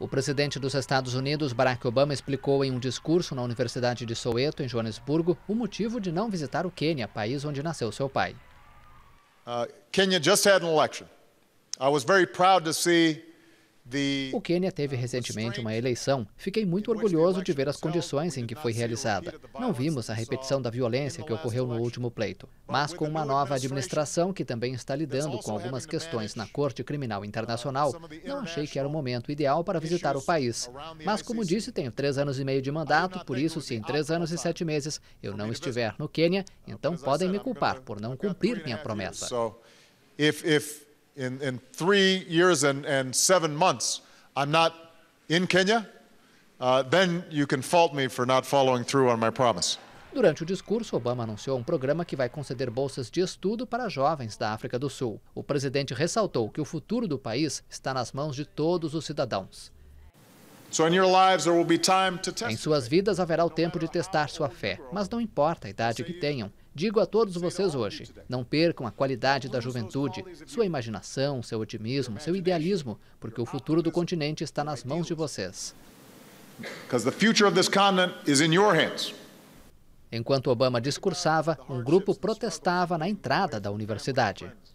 O presidente dos Estados Unidos, Barack Obama, explicou em um discurso na Universidade de Soweto, em Joanesburgo, o motivo de não visitar o Quênia, país onde nasceu seu pai. Uh, Kenya just had an election. I was very proud to see o Quênia teve ah, recentemente uma eleição. Fiquei muito orgulhoso de ver as condições em que foi realizada. Não vimos a repetição da violência que ocorreu no último pleito, mas com uma nova administração que também está lidando com algumas questões na Corte Criminal uh, Internacional, não achei que era o momento ideal para visitar o país. Mas, como disse, tenho três anos e meio de mandato, por isso, se em três anos e sete meses eu não estiver no Quênia, então podem me culpar por não cumprir minha promessa in, in three years and, and seven months, I'm not in Kenya, uh, then you can fault me for not following through on my promise. Durante o discurso, Obama anunciou um programa que vai conceder bolsas de estudo para jovens da África do Sul. O presidente ressaltou que o futuro do país está nas mãos de todos os cidadãos. Em suas vidas haverá o tempo de testar sua fé, mas não importa a idade que tenham. Digo a todos vocês hoje: não percam a qualidade da juventude, sua imaginação, seu otimismo, seu idealismo, porque o futuro do continente está nas mãos de vocês. Enquanto Obama discursava, um grupo protestava na entrada da universidade.